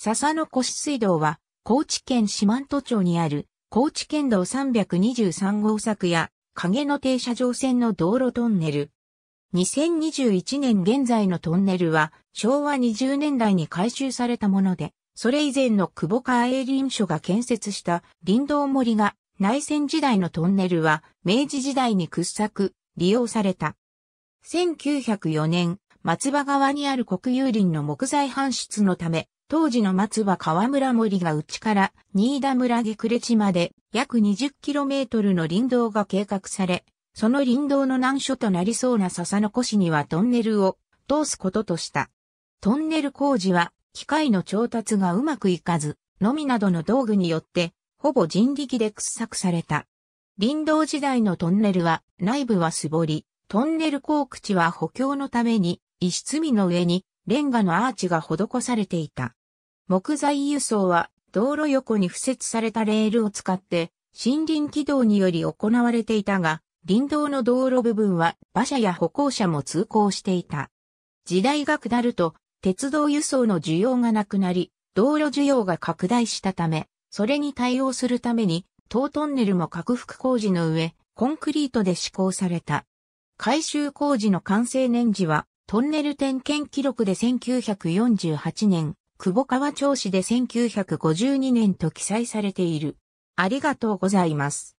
笹野越水道は、高知県四万十町にある、高知県道323号作や、影の停車場線の道路トンネル。2021年現在のトンネルは、昭和20年代に改修されたもので、それ以前の久保川営林署が建設した林道森が、内戦時代のトンネルは、明治時代に掘削、利用された。1904年、松葉川にある国有林の木材搬出のため、当時の松は川村森が内から新田村下呉地まで約 20km の林道が計画され、その林道の難所となりそうな笹の越にはトンネルを通すこととした。トンネル工事は機械の調達がうまくいかず、のみなどの道具によってほぼ人力で掘削された。林道時代のトンネルは内部は素彫り、トンネル工口は補強のために石積みの上にレンガのアーチが施されていた。木材輸送は道路横に敷設されたレールを使って森林軌道により行われていたが、林道の道路部分は馬車や歩行者も通行していた。時代が下ると鉄道輸送の需要がなくなり、道路需要が拡大したため、それに対応するために、当トンネルも拡幅工事の上、コンクリートで施行された。改修工事の完成年次は、トンネル点検記録で1948年、久保川町市で1952年と記載されている。ありがとうございます。